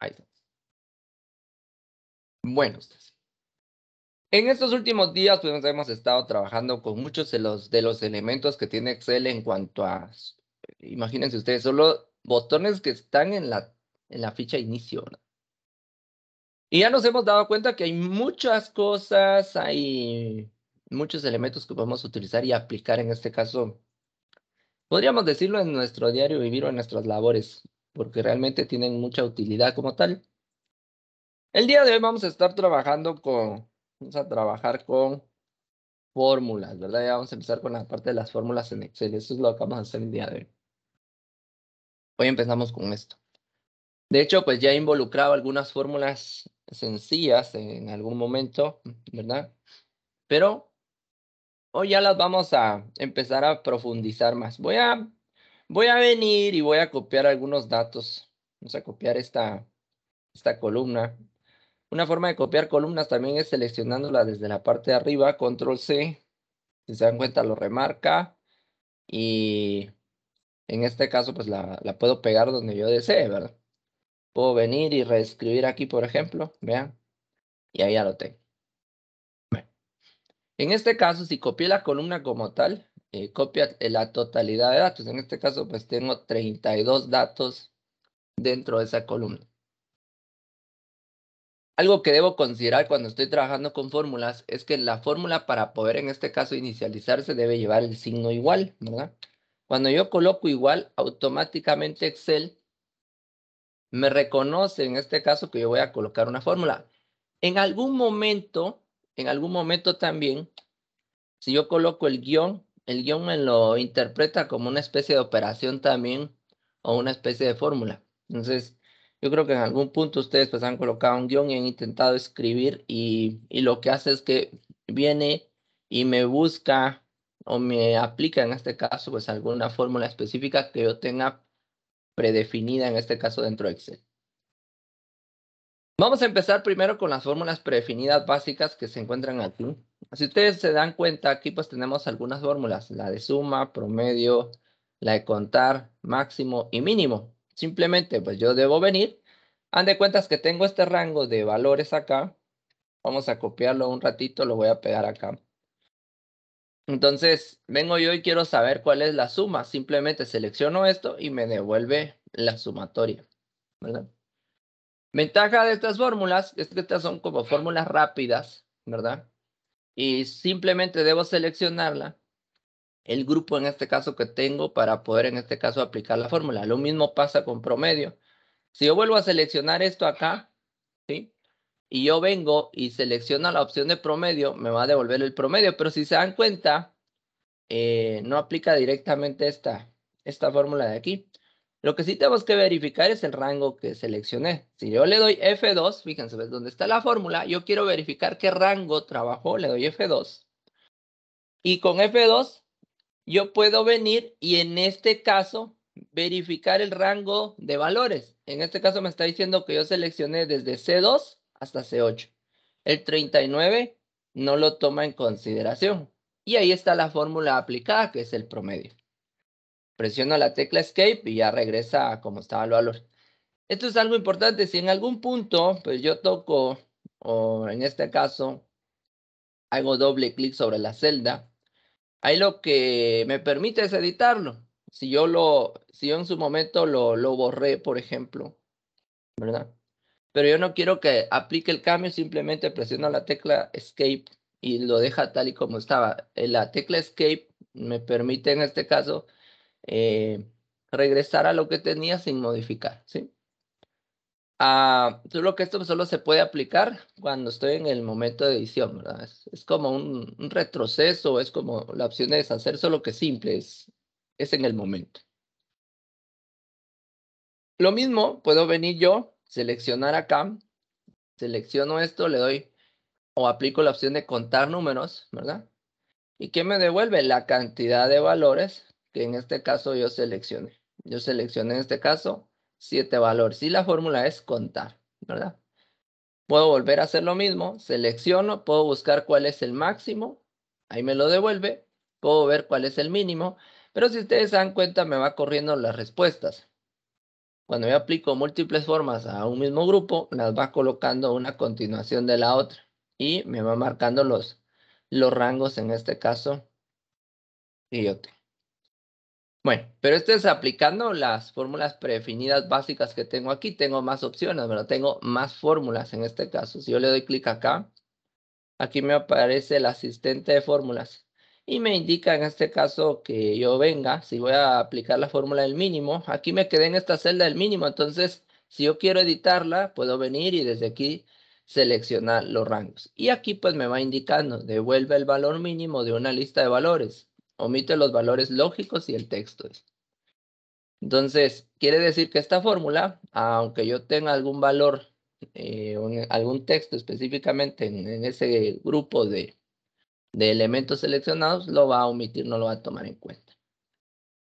Ahí Bueno, En estos últimos días pues, hemos estado trabajando con muchos de los, de los elementos que tiene Excel en cuanto a, imagínense ustedes, solo botones que están en la, en la ficha inicio. Y ya nos hemos dado cuenta que hay muchas cosas, hay muchos elementos que podemos utilizar y aplicar en este caso, podríamos decirlo en nuestro diario vivir o en nuestras labores porque realmente tienen mucha utilidad como tal. El día de hoy vamos a estar trabajando con, vamos a trabajar con fórmulas, ¿verdad? Ya vamos a empezar con la parte de las fórmulas en Excel. Eso es lo que vamos a hacer el día de hoy. Hoy empezamos con esto. De hecho, pues ya he involucrado algunas fórmulas sencillas en algún momento, ¿verdad? Pero hoy ya las vamos a empezar a profundizar más. Voy a voy a venir y voy a copiar algunos datos. Vamos a copiar esta, esta columna. Una forma de copiar columnas también es seleccionándola desde la parte de arriba, control C. Si se dan cuenta lo remarca y en este caso pues la, la puedo pegar donde yo desee, ¿verdad? Puedo venir y reescribir aquí, por ejemplo, vean, y ahí ya lo tengo. En este caso, si copié la columna como tal, eh, copia eh, la totalidad de datos. En este caso, pues tengo 32 datos dentro de esa columna. Algo que debo considerar cuando estoy trabajando con fórmulas es que la fórmula para poder en este caso inicializarse debe llevar el signo igual, Cuando yo coloco igual, automáticamente Excel me reconoce en este caso que yo voy a colocar una fórmula. En algún momento, en algún momento también, si yo coloco el guión, el guión me lo interpreta como una especie de operación también o una especie de fórmula. Entonces, yo creo que en algún punto ustedes pues, han colocado un guión y han intentado escribir y, y lo que hace es que viene y me busca o me aplica en este caso pues alguna fórmula específica que yo tenga predefinida en este caso dentro de Excel. Vamos a empezar primero con las fórmulas predefinidas básicas que se encuentran aquí. Si ustedes se dan cuenta, aquí pues tenemos algunas fórmulas, la de suma, promedio, la de contar, máximo y mínimo. Simplemente pues yo debo venir, han de cuentas que tengo este rango de valores acá, vamos a copiarlo un ratito, lo voy a pegar acá. Entonces, vengo yo y quiero saber cuál es la suma. Simplemente selecciono esto y me devuelve la sumatoria. Ventaja de estas fórmulas es que estas son como fórmulas rápidas, ¿verdad? y simplemente debo seleccionarla, el grupo en este caso que tengo para poder en este caso aplicar la fórmula. Lo mismo pasa con promedio. Si yo vuelvo a seleccionar esto acá, ¿sí? Y yo vengo y selecciono la opción de promedio, me va a devolver el promedio. Pero si se dan cuenta, eh, no aplica directamente esta, esta fórmula de aquí. Lo que sí tenemos que verificar es el rango que seleccioné. Si yo le doy F2, fíjense ¿ves dónde está la fórmula, yo quiero verificar qué rango trabajó, le doy F2. Y con F2 yo puedo venir y en este caso verificar el rango de valores. En este caso me está diciendo que yo seleccioné desde C2 hasta C8. El 39 no lo toma en consideración. Y ahí está la fórmula aplicada que es el promedio presiono la tecla escape y ya regresa como estaba el valor. Esto es algo importante, si en algún punto pues yo toco, o en este caso, hago doble clic sobre la celda, ahí lo que me permite es editarlo. Si yo, lo, si en su momento lo, lo borré, por ejemplo, ¿verdad? Pero yo no quiero que aplique el cambio, simplemente presiono la tecla escape y lo deja tal y como estaba. Eh, la tecla escape me permite en este caso eh, regresar a lo que tenía sin modificar, ¿sí? solo ah, que esto solo se puede aplicar cuando estoy en el momento de edición, ¿verdad? Es, como un, retroceso, es como la opción de deshacer, solo que simple, es, es en el momento. Lo mismo, puedo venir yo, seleccionar acá, selecciono esto, le doy o aplico la opción de contar números, ¿verdad? ¿Y qué me devuelve? La cantidad de valores que en este caso yo seleccioné. Yo seleccioné en este caso siete valores y la fórmula es contar, ¿verdad? Puedo volver a hacer lo mismo, selecciono, puedo buscar cuál es el máximo, ahí me lo devuelve, puedo ver cuál es el mínimo, pero si ustedes se dan cuenta me va corriendo las respuestas. Cuando yo aplico múltiples formas a un mismo grupo, las va colocando una continuación de la otra y me va marcando los, los rangos, en este caso, y yo tengo. Bueno, pero esto es aplicando las fórmulas predefinidas básicas que tengo aquí. Tengo más opciones, pero Tengo más fórmulas en este caso. Si yo le doy clic acá, aquí me aparece el asistente de fórmulas. Y me indica en este caso que yo venga, si voy a aplicar la fórmula del mínimo, aquí me quedé en esta celda del mínimo, entonces si yo quiero editarla, puedo venir y desde aquí seleccionar los rangos. Y aquí pues me va indicando, devuelve el valor mínimo de una lista de valores omite los valores lógicos y el texto. es Entonces, quiere decir que esta fórmula, aunque yo tenga algún valor eh, algún texto específicamente en, ese grupo de, elementos seleccionados, lo va a omitir, no lo va a tomar en cuenta.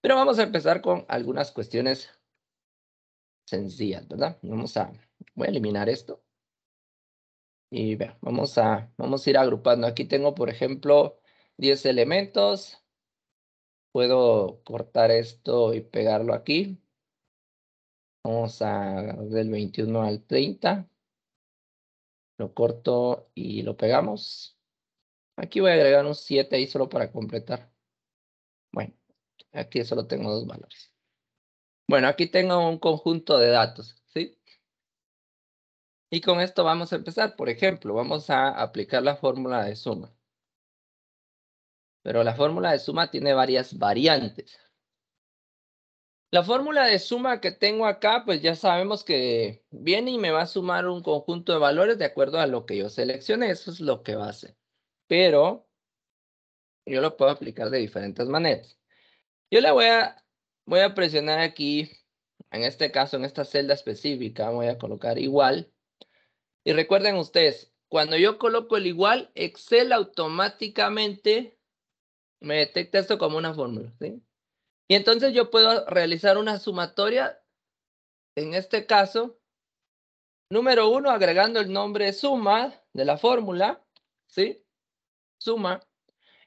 Pero vamos a empezar con algunas cuestiones sencillas, ¿verdad? Vamos a, voy a eliminar esto. Y vamos a, vamos a ir agrupando. Aquí tengo, por ejemplo, 10 elementos puedo cortar esto y pegarlo aquí. Vamos a del 21 al 30. Lo corto y lo pegamos. Aquí voy a agregar un 7 ahí solo para completar. Bueno, aquí solo tengo dos valores. Bueno, aquí tengo un conjunto de datos, ¿sí? Y con esto vamos a empezar. Por ejemplo, vamos a aplicar la fórmula de suma pero la fórmula de suma tiene varias variantes. La fórmula de suma que tengo acá, pues ya sabemos que viene y me va a sumar un conjunto de valores de acuerdo a lo que yo seleccione. Eso es lo que va a hacer. Pero yo lo puedo aplicar de diferentes maneras. Yo la voy a, voy a presionar aquí, en este caso, en esta celda específica, voy a colocar igual. Y recuerden ustedes, cuando yo coloco el igual, Excel automáticamente me detecta esto como una fórmula, ¿sí? Y entonces yo puedo realizar una sumatoria, en este caso, número uno, agregando el nombre suma de la fórmula, ¿sí? Suma.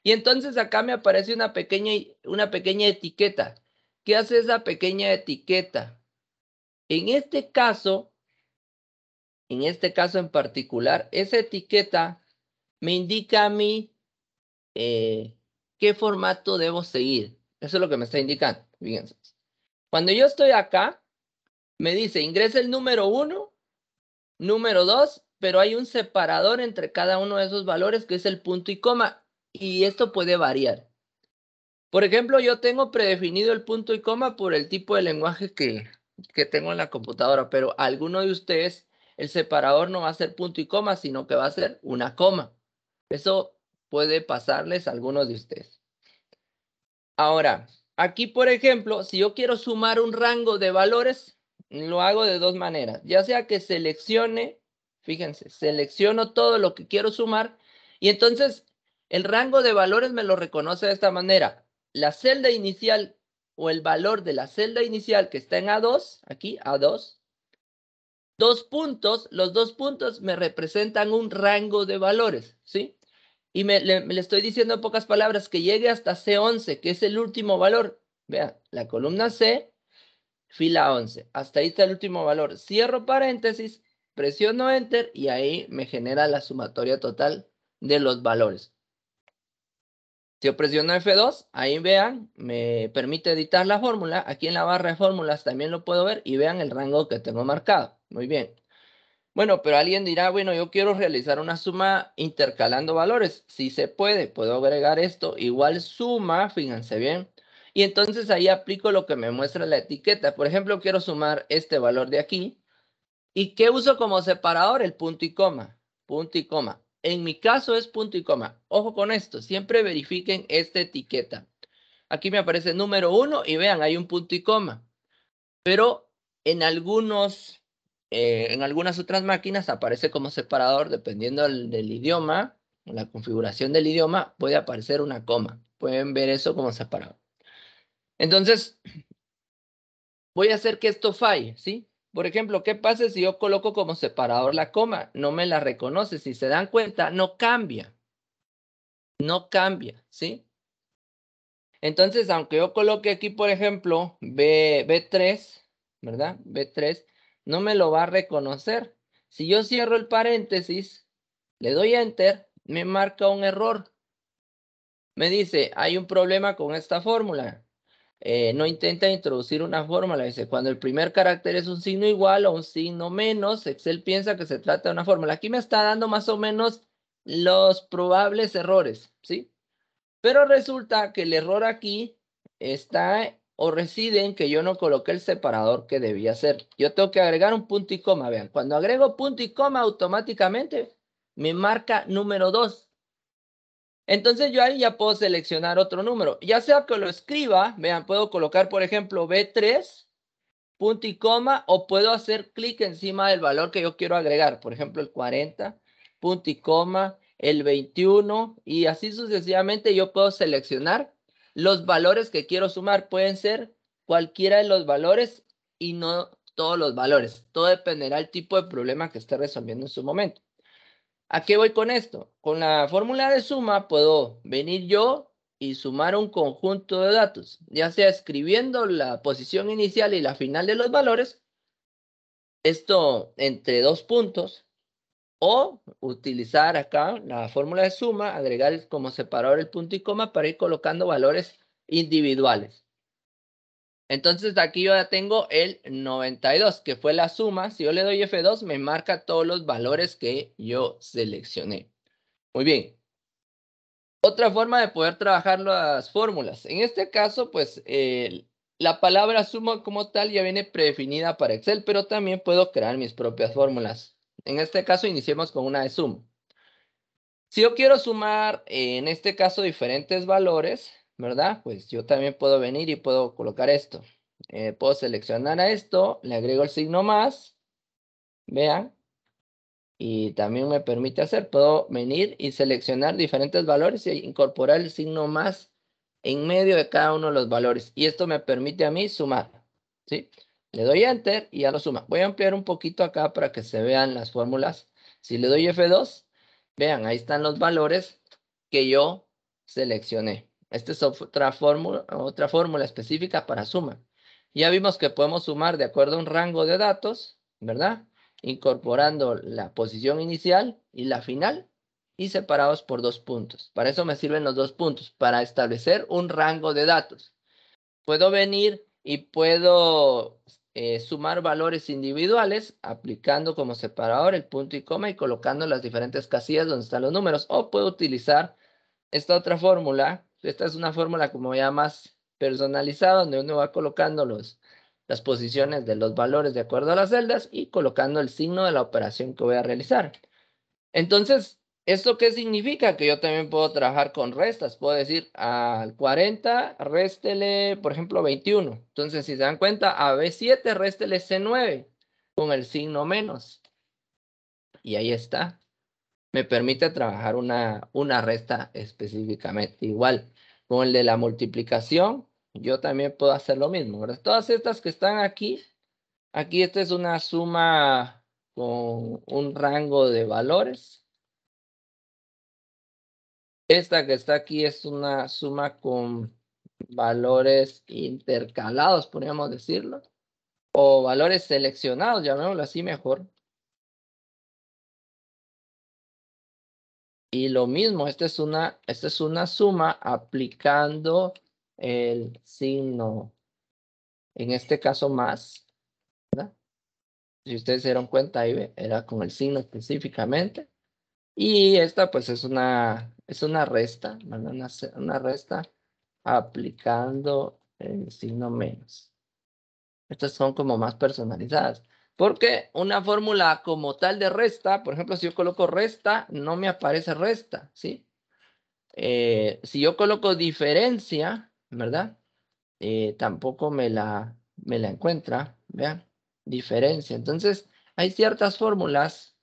Y entonces acá me aparece una pequeña, una pequeña etiqueta. ¿Qué hace esa pequeña etiqueta? En este caso, en este caso en particular, esa etiqueta me indica a mí eh, ¿Qué formato debo seguir? Eso es lo que me está indicando. Cuando yo estoy acá, me dice, ingresa el número 1, número 2, pero hay un separador entre cada uno de esos valores que es el punto y coma, y esto puede variar. Por ejemplo, yo tengo predefinido el punto y coma por el tipo de lenguaje que, que tengo en la computadora, pero alguno de ustedes, el separador no va a ser punto y coma, sino que va a ser una coma. Eso puede pasarles a algunos de ustedes. Ahora, aquí por ejemplo, si yo quiero sumar un rango de valores, lo hago de dos maneras. Ya sea que seleccione, fíjense, selecciono todo lo que quiero sumar y entonces el rango de valores me lo reconoce de esta manera. La celda inicial o el valor de la celda inicial que está en A2, aquí A2, dos puntos, los dos puntos me representan un rango de valores, ¿sí? Y me, le, estoy diciendo pocas palabras que llegue hasta C11, que es el último valor. Vean, la columna C, fila 11. Hasta ahí está el último valor. Cierro paréntesis, presiono Enter y ahí me genera la sumatoria total de los valores. Si yo presiono F2, ahí vean, me permite editar la fórmula. Aquí en la barra de fórmulas también lo puedo ver y vean el rango que tengo marcado. Muy bien. Bueno, pero alguien dirá, bueno, yo quiero realizar una suma intercalando valores. Si se puede, puedo agregar esto, igual suma, fíjense bien. Y entonces ahí aplico lo que me muestra la etiqueta. Por ejemplo, quiero sumar este valor de aquí. ¿Y qué uso como separador? El punto y coma, punto y coma. En mi caso es punto y coma. Ojo con esto, siempre verifiquen esta etiqueta. Aquí me aparece número uno y vean, hay un punto y coma. Pero en algunos eh, en algunas otras máquinas aparece como separador, dependiendo del, idioma, la configuración del idioma, puede aparecer una coma. Pueden ver eso como separador. Entonces, voy a hacer que esto falle, ¿sí? Por ejemplo, ¿qué pasa si yo coloco como separador la coma? No me la reconoce. Si se dan cuenta, no cambia. No cambia, ¿sí? Entonces, aunque yo coloque aquí, por ejemplo, B3, ¿verdad? B3, no me lo va a reconocer. Si yo cierro el paréntesis, le doy a Enter, me marca un error. Me dice, hay un problema con esta fórmula. Eh, no intenta introducir una fórmula. Dice, cuando el primer carácter es un signo igual o un signo menos, Excel piensa que se trata de una fórmula. Aquí me está dando más o menos los probables errores, ¿sí? Pero resulta que el error aquí está o en que yo no coloqué el separador que debía ser. Yo tengo que agregar un punto y coma. Vean, cuando agrego punto y coma automáticamente me marca número 2. Entonces yo ahí ya puedo seleccionar otro número. Ya sea que lo escriba, vean, puedo colocar por ejemplo B3, punto y coma, o puedo hacer clic encima del valor que yo quiero agregar. Por ejemplo el 40, punto y coma, el 21 y así sucesivamente yo puedo seleccionar los valores que quiero sumar pueden ser cualquiera de los valores y no todos los valores. Todo dependerá del tipo de problema que esté resolviendo en su momento. ¿A qué voy con esto? Con la fórmula de suma puedo venir yo y sumar un conjunto de datos, ya sea escribiendo la posición inicial y la final de los valores, esto entre dos puntos, o utilizar acá la fórmula de suma, agregar como separador el punto y coma para ir colocando valores individuales. Entonces aquí yo ya tengo el 92, que fue la suma. Si yo le doy F2, me marca todos los valores que yo seleccioné. Muy bien. Otra forma de poder trabajar las fórmulas. En este caso, pues la palabra suma como tal ya viene predefinida para Excel, pero también puedo crear mis propias fórmulas. En este caso, iniciemos con una de suma. Si yo quiero sumar, eh, en este caso, diferentes valores, ¿verdad? Pues yo también puedo venir y puedo colocar esto. Eh, puedo seleccionar a esto, le agrego el signo más, vean, y también me permite hacer, puedo venir y seleccionar diferentes valores e incorporar el signo más en medio de cada uno de los valores. Y esto me permite a mí sumar, ¿sí? Le doy Enter y ya lo suma. Voy a ampliar un poquito acá para que se vean las fórmulas. Si le doy F2, vean, ahí están los valores que yo seleccioné. Esta es otra fórmula, otra fórmula específica para suma. Ya vimos que podemos sumar de acuerdo a un rango de datos, ¿verdad? Incorporando la posición inicial y la final y separados por dos puntos. Para eso me sirven los dos puntos, para establecer un rango de datos. Puedo venir y puedo eh, sumar valores individuales aplicando como separador el punto y coma y colocando las diferentes casillas donde están los números. O puedo utilizar esta otra fórmula. Esta es una fórmula como ya más personalizada donde uno va colocando las posiciones de los valores de acuerdo a las celdas y colocando el signo de la operación que voy a realizar. Entonces, ¿Esto qué significa? Que yo también puedo trabajar con restas. Puedo decir al 40, réstele, por ejemplo, 21. Entonces, si se dan cuenta, a B7, réstele C9 con el signo menos. Y ahí está. Me permite trabajar una, una resta específicamente igual. Con el de la multiplicación, yo también puedo hacer lo mismo. Todas estas que están aquí, aquí esta es una suma con un rango de valores esta que está aquí es una suma con valores intercalados, podríamos decirlo, o valores seleccionados, llamémoslo así mejor. Y lo mismo, esta es una, esta es una suma aplicando el signo, en este caso más. Si ustedes se dieron cuenta, ahí era con el signo específicamente. Y esta pues es una es una resta, ¿verdad? una resta aplicando el eh, signo menos. Estas son como más personalizadas. Porque una fórmula como tal de resta, por ejemplo, si yo coloco resta, no me aparece resta, ¿sí? Eh, si yo coloco diferencia, ¿verdad? Eh, tampoco me la, me la encuentra, ¿vean? Diferencia. Entonces, hay ciertas fórmulas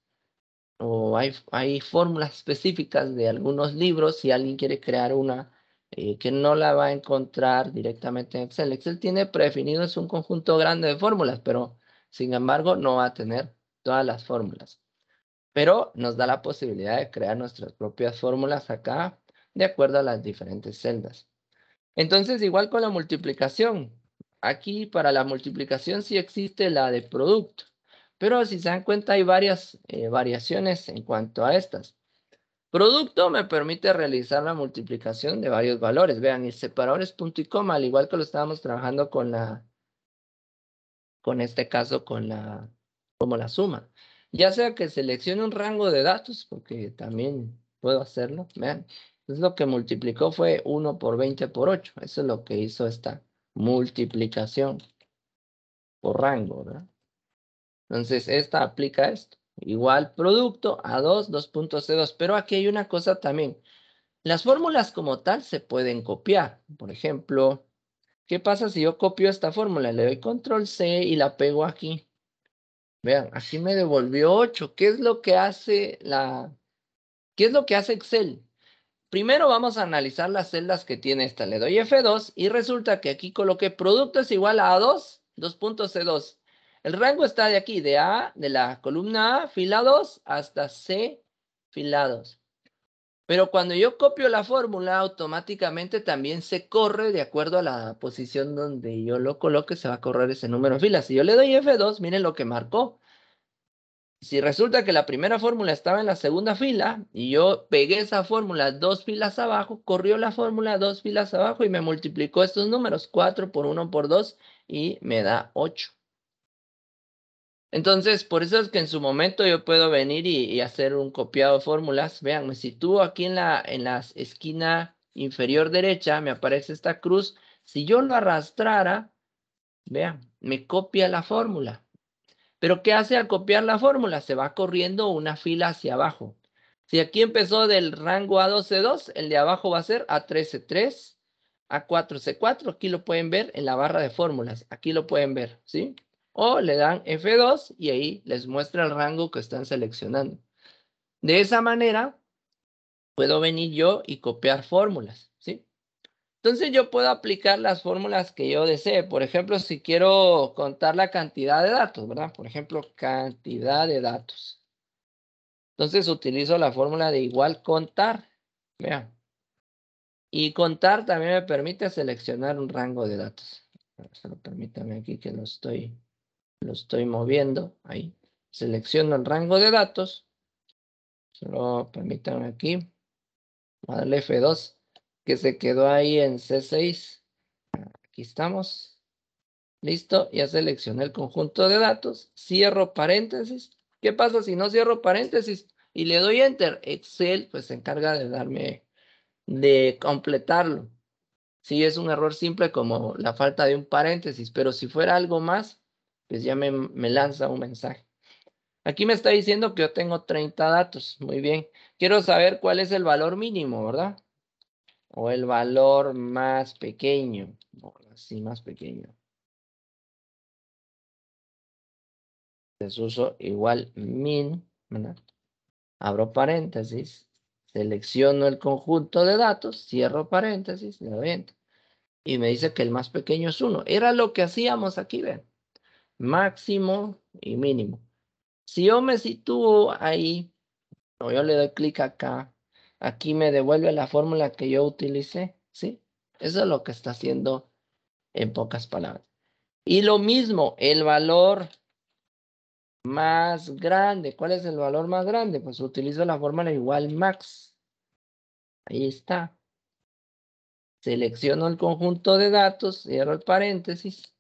o hay, hay fórmulas específicas de algunos libros si alguien quiere crear una eh, que no la va a encontrar directamente en Excel. Excel tiene predefinidos un conjunto grande de fórmulas, pero sin embargo no va a tener todas las fórmulas. Pero nos da la posibilidad de crear nuestras propias fórmulas acá de acuerdo a las diferentes celdas. Entonces, igual con la multiplicación. Aquí para la multiplicación sí existe la de producto. Pero si se dan cuenta hay varias eh, variaciones en cuanto a estas. Producto me permite realizar la multiplicación de varios valores. Vean, el separador es punto y coma, al igual que lo estábamos trabajando con la, con este caso, con la, como la suma. Ya sea que seleccione un rango de datos, porque también puedo hacerlo, vean. es lo que multiplicó fue 1 por 20 por 8. Eso es lo que hizo esta multiplicación por rango, ¿verdad? Entonces, esta aplica esto. Igual producto A2, 2.C2. Pero aquí hay una cosa también. Las fórmulas como tal se pueden copiar. Por ejemplo, ¿qué pasa si yo copio esta fórmula? Le doy control C y la pego aquí. Vean, aquí me devolvió 8. ¿Qué es lo que hace la... ¿Qué es lo que hace Excel? Primero vamos a analizar las celdas que tiene esta. Le doy F2 y resulta que aquí coloqué producto es igual a A2, 2.C2. El rango está de aquí, de A, de la columna A, fila 2, hasta C, fila 2. Pero cuando yo copio la fórmula, automáticamente también se corre de acuerdo a la posición donde yo lo coloque, se va a correr ese número de filas. Si yo le doy F2, miren lo que marcó. Si resulta que la primera fórmula estaba en la segunda fila y yo pegué esa fórmula dos filas abajo, corrió la fórmula dos filas abajo y me multiplicó estos números, 4 por 1 por 2 y me da 8. Entonces, por eso es que en su momento yo puedo venir y, hacer un copiado de fórmulas. Vean, me sitúo aquí en la, en esquina inferior derecha, me aparece esta cruz. Si yo lo arrastrara, vean, me copia la fórmula. Pero ¿qué hace al copiar la fórmula? Se va corriendo una fila hacia abajo. Si aquí empezó del rango a C2, el de abajo va a ser a C3, a A4C4. Aquí lo pueden ver en la barra de fórmulas. Aquí lo pueden ver, ¿sí? o le dan F2 y ahí les muestra el rango que están seleccionando. De esa manera, puedo venir yo y copiar fórmulas, ¿sí? Entonces yo puedo aplicar las fórmulas que yo desee. Por ejemplo, si quiero contar la cantidad de datos, ¿verdad? Por ejemplo, cantidad de datos. Entonces utilizo la fórmula de igual contar. Vean. Y contar también me permite seleccionar un rango de datos. Solo permítame aquí que lo estoy lo estoy moviendo ahí. Selecciono el rango de datos. Solo permítanme aquí. Voy a darle F2, que se quedó ahí en C6. Aquí estamos. Listo, ya seleccioné el conjunto de datos. Cierro paréntesis. ¿Qué pasa si no cierro paréntesis? y le doy Enter. Excel pues se encarga de darme, de completarlo. Si es un error simple como la falta de un paréntesis, pero si fuera algo más, pues ya me, lanza un mensaje. Aquí me está diciendo que yo tengo 30 datos. Muy bien. Quiero saber cuál es el valor mínimo, ¿verdad? O el valor más pequeño. Así, más pequeño. uso igual min, Abro paréntesis. Selecciono el conjunto de datos, cierro paréntesis, Y me dice que el más pequeño es uno. Era lo que hacíamos aquí, ven máximo y mínimo. Si yo me sitúo ahí, o yo le doy clic acá, aquí me devuelve la fórmula que yo utilicé, ¿sí? Eso es lo que está haciendo en pocas palabras. Y lo mismo, el valor más grande. ¿Cuál es el valor más grande? Pues utilizo la fórmula igual max. Ahí está. Selecciono el conjunto de datos, cierro el paréntesis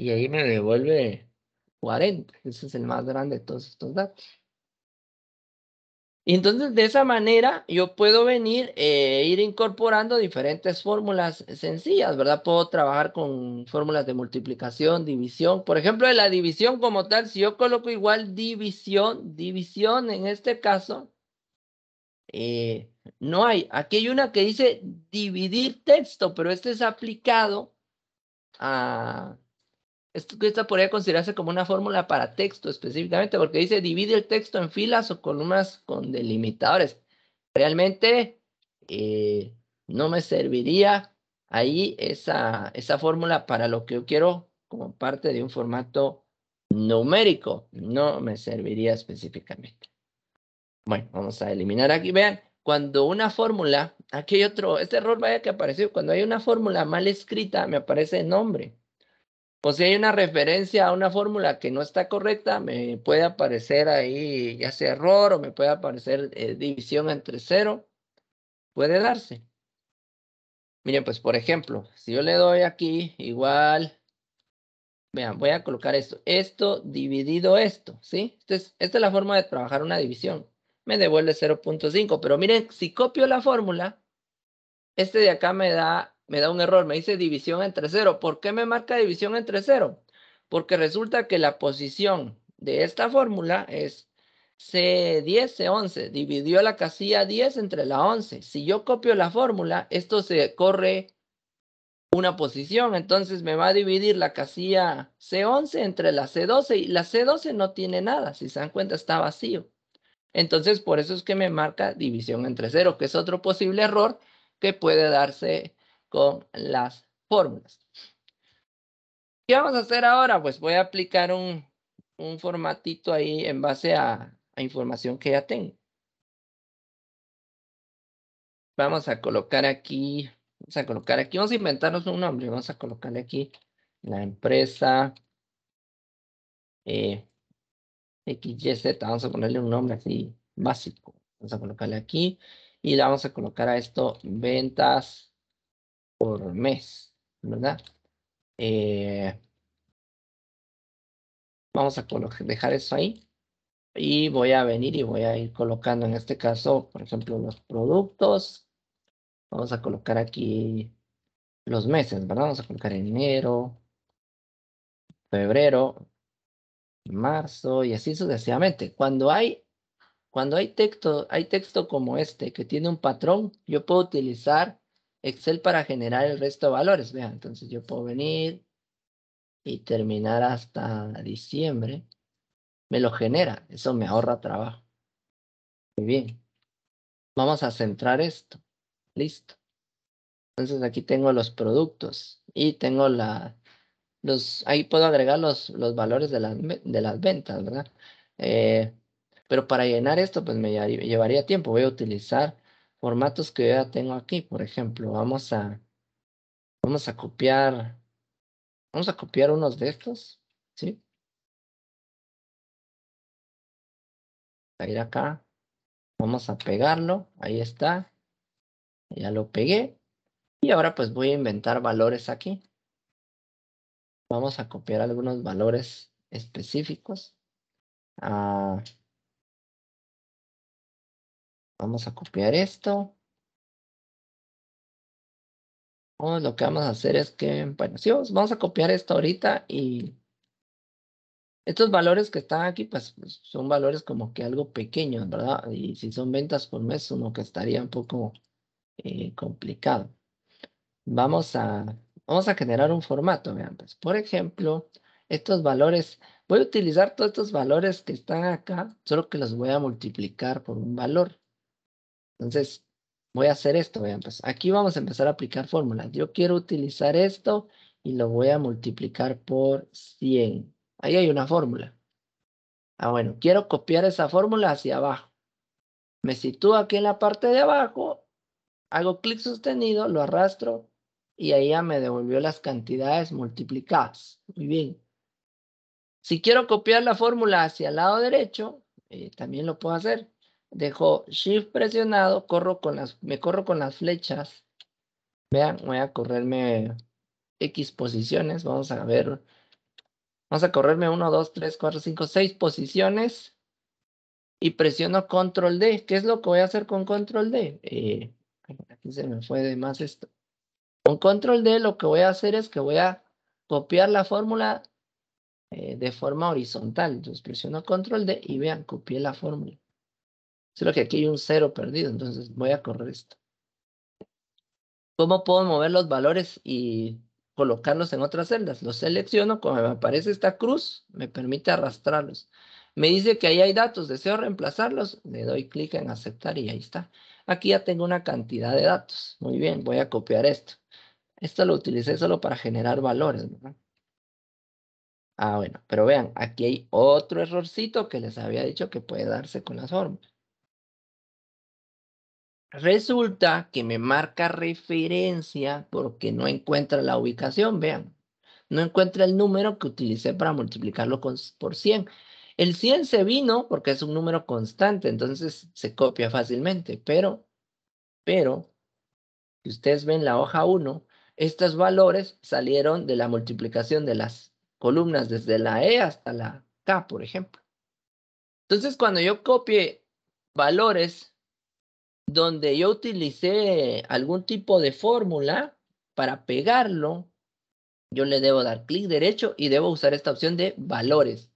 y ahí me devuelve 40. Ese es el más grande de todos estos datos. Y entonces de esa manera yo puedo venir e ir incorporando diferentes fórmulas sencillas, ¿verdad? Puedo trabajar con fórmulas de multiplicación, división. Por ejemplo, de la división como tal, si yo coloco igual división, división en este caso, eh, no hay. Aquí hay una que dice dividir texto, pero este es aplicado a, esta podría considerarse como una fórmula para texto específicamente, porque dice divide el texto en filas o columnas con delimitadores. Realmente eh, no me serviría ahí esa, esa fórmula para lo que yo quiero como parte de un formato numérico. No me serviría específicamente. Bueno, vamos a eliminar aquí. Vean, cuando una fórmula, aquí hay otro, este error vaya que apareció, cuando hay una fórmula mal escrita, me aparece nombre. Pues si hay una referencia a una fórmula que no está correcta, me puede aparecer ahí ya sea error o me puede aparecer eh, división entre cero. Puede darse. Miren, pues por ejemplo, si yo le doy aquí igual, vean, voy a colocar esto, esto dividido esto, ¿sí? Entonces, esta es la forma de trabajar una división. Me devuelve 0.5, pero miren, si copio la fórmula, este de acá me da me da un error, me dice división entre cero. ¿Por qué me marca división entre cero? Porque resulta que la posición de esta fórmula es C10, C11. Dividió la casilla 10 entre la 11. Si yo copio la fórmula, esto se corre una posición. Entonces me va a dividir la casilla C11 entre la C12. Y la C12 no tiene nada. Si se dan cuenta, está vacío. Entonces, por eso es que me marca división entre cero, que es otro posible error que puede darse con las fórmulas. ¿Qué vamos a hacer ahora? Pues voy a aplicar un, un formatito ahí en base a, información que ya tengo. Vamos a colocar aquí, vamos a colocar aquí, vamos a inventarnos un nombre, vamos a colocarle aquí la empresa eh, XYZ, vamos a ponerle un nombre así básico. Vamos a colocarle aquí y le vamos a colocar a esto ventas por mes, ¿verdad? Eh, vamos a dejar eso ahí y voy a venir y voy a ir colocando en este caso, por ejemplo, los productos. Vamos a colocar aquí los meses, ¿verdad? Vamos a colocar enero, febrero, marzo y así sucesivamente. Cuando hay, cuando hay texto, hay texto como este que tiene un patrón, yo puedo utilizar Excel para generar el resto de valores. Vean, entonces yo puedo venir y terminar hasta diciembre. Me lo genera. Eso me ahorra trabajo. Muy bien. Vamos a centrar esto. Listo. Entonces aquí tengo los productos y tengo la, los, ahí puedo agregar los, los valores de las, de las ventas, ¿verdad? Eh, pero para llenar esto, pues me llevaría tiempo. Voy a utilizar formatos que yo ya tengo aquí. Por ejemplo, vamos a, vamos a copiar, vamos a copiar unos de estos, ¿sí? A ir acá, vamos a pegarlo, ahí está, ya lo pegué. Y ahora pues voy a inventar valores aquí. Vamos a copiar algunos valores específicos. Ah, Vamos a copiar esto. lo que vamos a hacer es que, bueno, sí, vamos a copiar esto ahorita y estos valores que están aquí, pues, pues son valores como que algo pequeños, ¿verdad? Y si son ventas por mes, uno que estaría un poco eh, complicado. Vamos a, vamos a generar un formato, vean, pues, por ejemplo, estos valores, voy a utilizar todos estos valores que están acá, solo que los voy a multiplicar por un valor. Entonces, voy a hacer esto. Vean, pues aquí vamos a empezar a aplicar fórmulas. Yo quiero utilizar esto y lo voy a multiplicar por 100. Ahí hay una fórmula. Ah, bueno, quiero copiar esa fórmula hacia abajo. Me sitúo aquí en la parte de abajo, hago clic sostenido, lo arrastro y ahí ya me devolvió las cantidades multiplicadas. Muy bien. Si quiero copiar la fórmula hacia el lado derecho, eh, también lo puedo hacer. Dejo Shift presionado, corro con las, me corro con las flechas. Vean, voy a correrme X posiciones. Vamos a ver. Vamos a correrme 1, 2, 3, 4, 5, 6 posiciones. Y presiono Control D. ¿Qué es lo que voy a hacer con Control D? Eh, aquí se me fue de más esto. Con Control D lo que voy a hacer es que voy a copiar la fórmula eh, de forma horizontal. Entonces presiono Control D y vean, copié la fórmula. Solo que aquí hay un cero perdido, entonces voy a correr esto. ¿Cómo puedo mover los valores y colocarlos en otras celdas? Los selecciono, como me aparece esta cruz, me permite arrastrarlos. Me dice que ahí hay datos, deseo reemplazarlos, le doy clic en aceptar y ahí está. Aquí ya tengo una cantidad de datos. Muy bien, voy a copiar esto. Esto lo utilicé solo para generar valores, Ah, bueno, pero vean, aquí hay otro errorcito que les había dicho que puede darse con las fórmulas. Resulta que me marca referencia porque no encuentra la ubicación, vean. No encuentra el número que utilicé para multiplicarlo con, por 100. El 100 se vino porque es un número constante, entonces se copia fácilmente, pero, pero, si ustedes ven la hoja 1, estos valores salieron de la multiplicación de las columnas desde la E hasta la K, por ejemplo. Entonces, cuando yo copie valores donde yo utilicé algún tipo de fórmula para pegarlo, yo le debo dar clic derecho y debo usar esta opción de valores.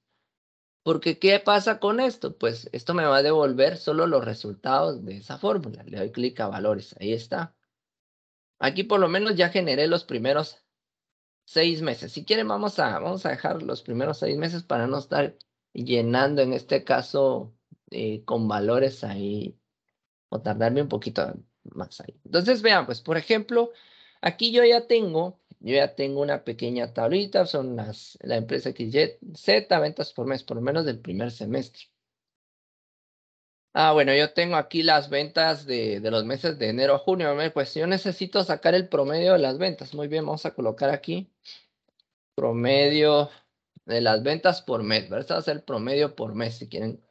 Porque ¿qué pasa con esto? Pues esto me va a devolver solo los resultados de esa fórmula. Le doy clic a valores, ahí está. Aquí por lo menos ya generé los primeros seis meses. Si quieren vamos a, vamos a dejar los primeros seis meses para no estar llenando en este caso eh, con valores ahí tardarme un poquito más ahí. Entonces, vean, pues por ejemplo, aquí yo ya tengo, yo ya tengo una pequeña tablita, son las, la empresa Z ventas por mes, por lo menos del primer semestre. Ah, bueno, yo tengo aquí las ventas de, de los meses de enero a junio. Pues yo necesito sacar el promedio de las ventas. Muy bien, vamos a colocar aquí promedio de las ventas por mes. ¿verdad? Este va a ser el promedio por mes. Si quieren,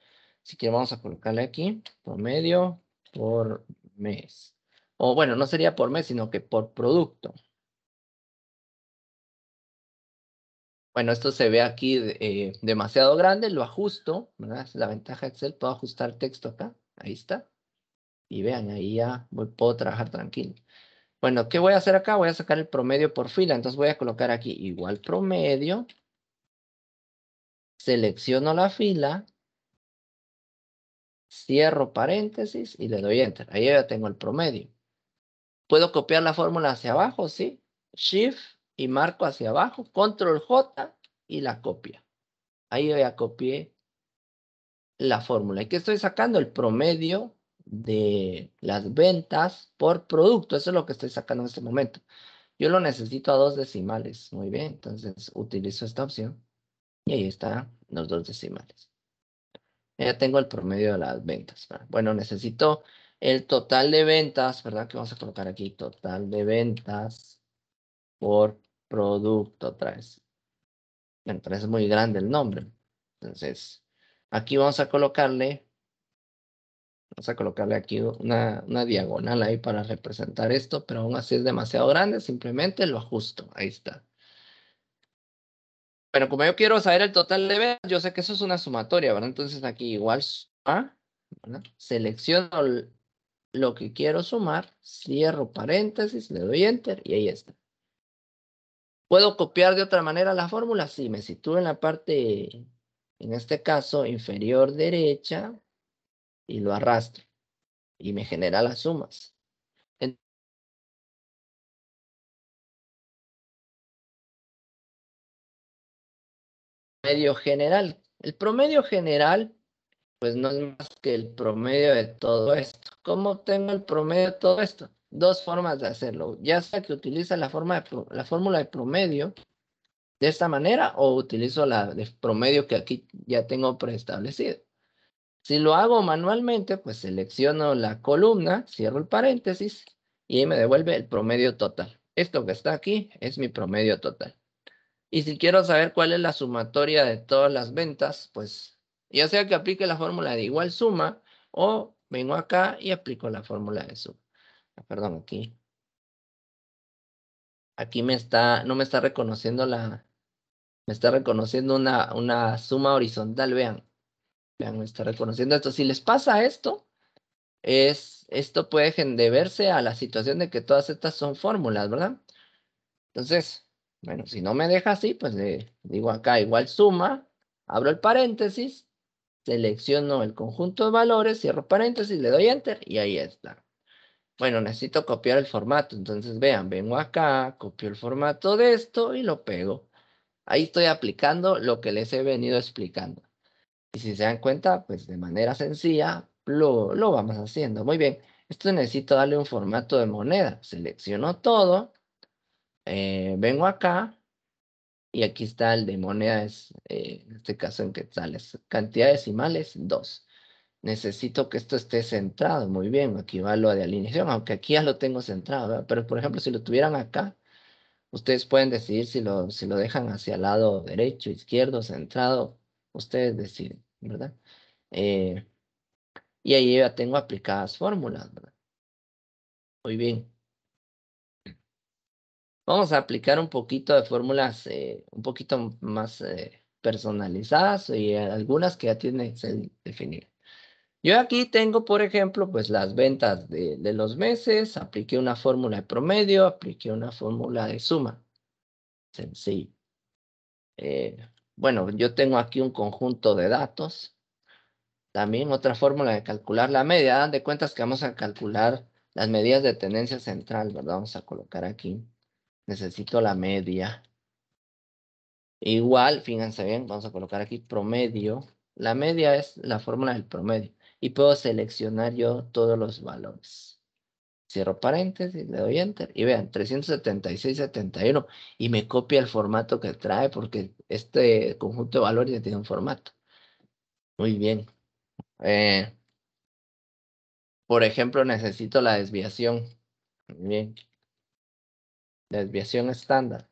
si quieren, vamos a colocarle aquí promedio por mes. O bueno, no sería por mes, sino que por producto. Bueno, esto se ve aquí eh, demasiado grande, lo ajusto, ¿verdad? Es la ventaja de Excel, puedo ajustar texto acá, ahí está. Y vean, ahí ya puedo trabajar tranquilo. Bueno, ¿qué voy a hacer acá? Voy a sacar el promedio por fila, entonces voy a colocar aquí igual promedio. Selecciono la fila, cierro paréntesis y le doy enter. Ahí ya tengo el promedio. ¿Puedo copiar la fórmula hacia abajo? Sí. Shift y marco hacia abajo, control J y la copia. Ahí ya copié la fórmula. ¿Y qué estoy sacando el promedio de las ventas por producto. Eso es lo que estoy sacando en este momento. Yo lo necesito a dos decimales. Muy bien, entonces utilizo esta opción. Y ahí están los dos decimales. Ya tengo el promedio de las ventas. Bueno, necesito el total de ventas, ¿verdad? Que vamos a colocar aquí, total de ventas por producto otra vez. Me es muy grande el nombre. Entonces, aquí vamos a colocarle, vamos a colocarle aquí una, una diagonal ahí para representar esto, pero aún así es demasiado grande, simplemente lo ajusto. Ahí está. Bueno, como yo quiero saber el total de ventas, yo sé que eso es una sumatoria, ¿verdad? Entonces aquí igual suma, ¿verdad? Selecciono lo que quiero sumar, cierro paréntesis, le doy enter y ahí está. ¿Puedo copiar de otra manera la fórmula? Sí, me sitúo en la parte, en este caso, inferior derecha y lo arrastro. Y me genera las sumas. promedio general. El promedio general, pues no es más que el promedio de todo esto. ¿Cómo obtengo el promedio de todo esto? Dos formas de hacerlo. Ya sea que utiliza la, forma la fórmula de promedio de esta manera o utilizo la de promedio que aquí ya tengo preestablecido. Si lo hago manualmente, pues selecciono la columna, cierro el paréntesis y me devuelve el promedio total. Esto que está aquí es mi promedio total. Y si quiero saber cuál es la sumatoria de todas las ventas, pues ya sea que aplique la fórmula de igual suma o vengo acá y aplico la fórmula de suma. Ah, perdón, aquí. Aquí me está, no me está reconociendo la, me está reconociendo una, una suma horizontal, vean. Vean, me está reconociendo esto. Si les pasa esto, es, esto puede deberse a la situación de que todas estas son fórmulas, ¿verdad? Entonces, bueno, si no me deja así, pues le digo acá igual suma, abro el paréntesis, selecciono el conjunto de valores, cierro paréntesis, le doy enter y ahí está. Bueno, necesito copiar el formato, entonces vean, vengo acá, copio el formato de esto y lo pego. Ahí estoy aplicando lo que les he venido explicando. Y si se dan cuenta, pues de manera sencilla lo, lo vamos haciendo. Muy bien, esto necesito darle un formato de moneda. Selecciono todo eh, vengo acá y aquí está el de monedas, eh, en este caso en que quetzales, cantidad decimales 2. Necesito que esto esté centrado, muy bien, aquí va lo de alineación, aunque aquí ya lo tengo centrado, pero por ejemplo si lo tuvieran acá, ustedes pueden decidir si lo, si lo dejan hacia el lado derecho, izquierdo, centrado, ustedes deciden, ¿verdad? Eh, y ahí ya tengo aplicadas fórmulas, Muy bien vamos a aplicar un poquito de fórmulas eh, un poquito más eh, personalizadas y eh, algunas que ya tienen que definir. Yo aquí tengo, por ejemplo, pues las ventas de, los meses, apliqué una fórmula de promedio, apliqué una fórmula de suma. Sencillo. bueno, yo tengo aquí un conjunto de datos. También otra fórmula de calcular la media. de cuentas que vamos a calcular las medidas de tendencia central, ¿verdad? Vamos a colocar aquí Necesito la media. Igual, fíjense bien, vamos a colocar aquí promedio. La media es la fórmula del promedio. Y puedo seleccionar yo todos los valores. Cierro paréntesis, le doy enter. Y vean, 376.71. Y me copia el formato que trae porque este conjunto de valores ya tiene un formato. Muy bien. Eh, por ejemplo, necesito la desviación. Muy bien desviación estándar.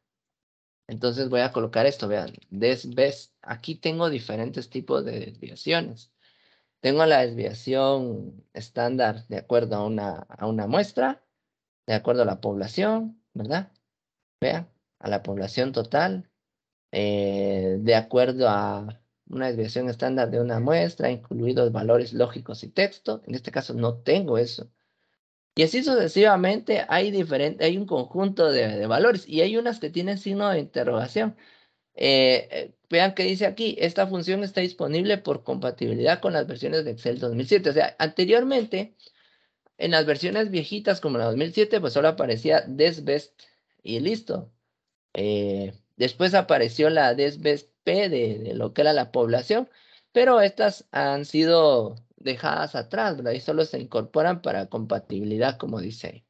Entonces voy a colocar esto, vean, Aquí tengo diferentes tipos de desviaciones. Tengo la desviación estándar de acuerdo a una, a una muestra, de acuerdo a la población, ¿verdad? Vean, a la población total, eh, de acuerdo a una desviación estándar de una muestra, incluidos valores lógicos y texto. En este caso no tengo eso. Y así sucesivamente hay, diferente, hay un conjunto de, de valores y hay unas que tienen signo de interrogación. Eh, eh, vean que dice aquí, esta función está disponible por compatibilidad con las versiones de Excel 2007. O sea, anteriormente, en las versiones viejitas como la 2007, pues solo aparecía desbest y listo. Eh, después apareció la desbest P de, de lo que era la población, pero estas han sido dejadas atrás, ¿verdad? Y solo se incorporan para compatibilidad, como dice ahí.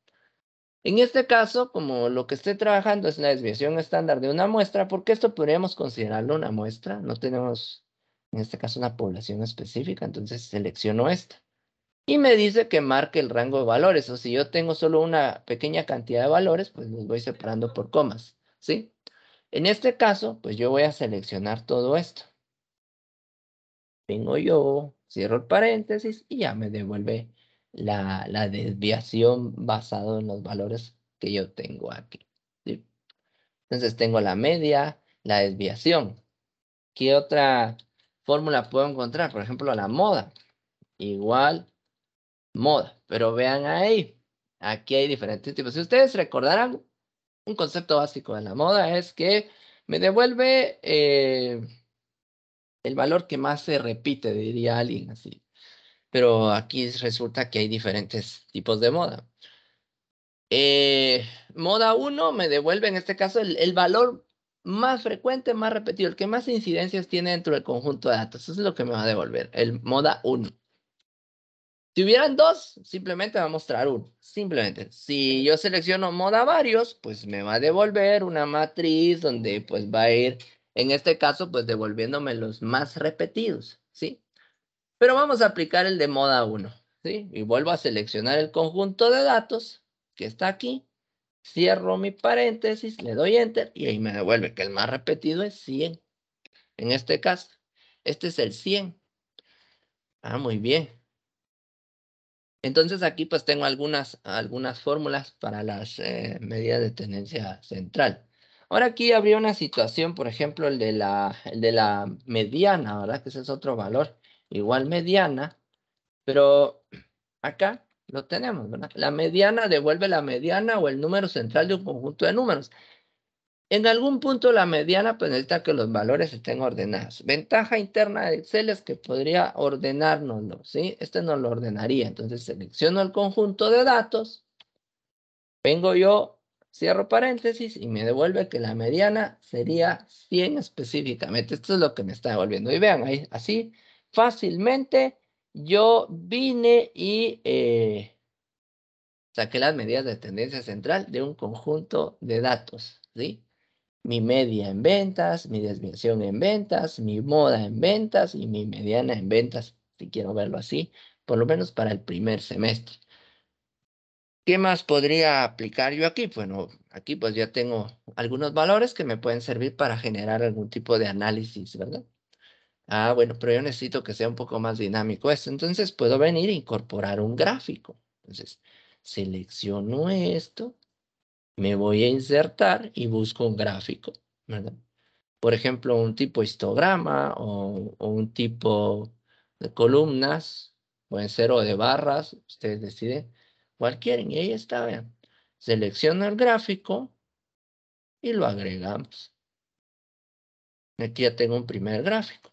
En este caso, como lo que estoy trabajando es una desviación estándar de una muestra, porque esto podríamos considerarlo una muestra, no tenemos en este caso una población específica, entonces selecciono esta. Y me dice que marque el rango de valores, o si yo tengo solo una pequeña cantidad de valores, pues los voy separando por comas, ¿sí? En este caso, pues yo voy a seleccionar todo esto. Tengo yo, cierro el paréntesis y ya me devuelve la, desviación basado en los valores que yo tengo aquí. Entonces tengo la media, la desviación. ¿Qué otra fórmula puedo encontrar? Por ejemplo, la moda. Igual moda. Pero vean ahí, aquí hay diferentes tipos. Si ustedes recordarán, un concepto básico de la moda es que me devuelve... Eh, el valor que más se repite, diría alguien así. Pero aquí resulta que hay diferentes tipos de moda. Eh, moda 1 me devuelve en este caso el, el, valor más frecuente, más repetido, el que más incidencias tiene dentro del conjunto de datos. Eso es lo que me va a devolver, el moda 1. Si hubieran dos, simplemente va a mostrar uno. Simplemente. Si yo selecciono moda varios, pues me va a devolver una matriz donde pues va a ir en este caso, pues devolviéndome los más repetidos, ¿sí? Pero vamos a aplicar el de moda 1, ¿sí? Y vuelvo a seleccionar el conjunto de datos que está aquí. Cierro mi paréntesis, le doy Enter y ahí me devuelve que el más repetido es 100. En este caso, este es el 100. Ah, muy bien. Entonces aquí pues tengo algunas, algunas fórmulas para las eh, medidas de tenencia central. Ahora aquí habría una situación, por ejemplo, el de la, de la mediana, ¿verdad? Que ese es otro valor, igual mediana, pero acá lo tenemos, ¿verdad? La mediana devuelve la mediana o el número central de un conjunto de números. En algún punto la mediana pues necesita que los valores estén ordenados. Ventaja interna de Excel es que podría ordenárnoslo, ¿sí? Este no lo ordenaría. Entonces selecciono el conjunto de datos. Vengo yo Cierro paréntesis y me devuelve que la mediana sería 100 específicamente. Esto es lo que me está devolviendo. Y vean, ahí, así fácilmente yo vine y eh, saqué las medidas de tendencia central de un conjunto de datos. ¿sí? Mi media en ventas, mi desviación en ventas, mi moda en ventas y mi mediana en ventas, si quiero verlo así, por lo menos para el primer semestre. ¿Qué más podría aplicar yo aquí? Bueno, aquí pues ya tengo algunos valores que me pueden servir para generar algún tipo de análisis, ¿verdad? Ah, bueno, pero yo necesito que sea un poco más dinámico esto. Entonces puedo venir e incorporar un gráfico. Entonces, selecciono esto, me voy a insertar y busco un gráfico, ¿verdad? Por ejemplo, un tipo histograma o, o un tipo de columnas, pueden ser o de barras, ustedes deciden cualquiera, Y ahí está, vean. selecciona el gráfico y lo agregamos. Aquí ya tengo un primer gráfico.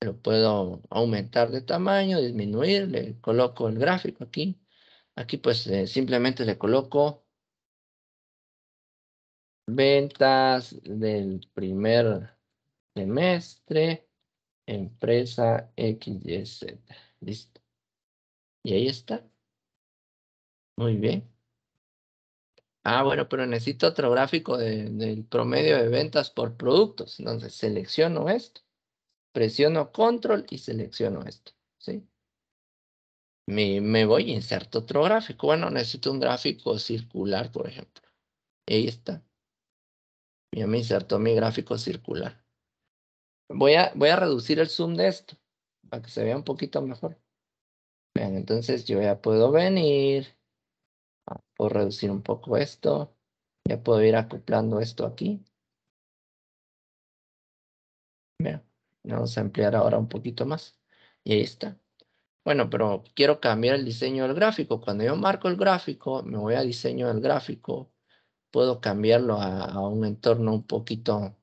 Lo puedo aumentar de tamaño, disminuir, le coloco el gráfico aquí. Aquí pues eh, simplemente le coloco ventas del primer semestre, empresa XYZ. Listo. Y ahí está. Muy bien. Ah, bueno, pero necesito otro gráfico del promedio de ventas por productos. Entonces, selecciono esto. Presiono control y selecciono esto. ¿Sí? Me, me voy a inserto otro gráfico. Bueno, necesito un gráfico circular, por ejemplo. Ahí está. Ya me insertó mi gráfico circular. Voy a, voy a reducir el zoom de esto para que se vea un poquito mejor entonces yo ya puedo venir. Ah, puedo reducir un poco esto. Ya puedo ir acoplando esto aquí. vamos a ampliar ahora un poquito más. Y ahí está. Bueno, pero quiero cambiar el diseño del gráfico. Cuando yo marco el gráfico, me voy a diseño del gráfico. Puedo cambiarlo a, un entorno un poquito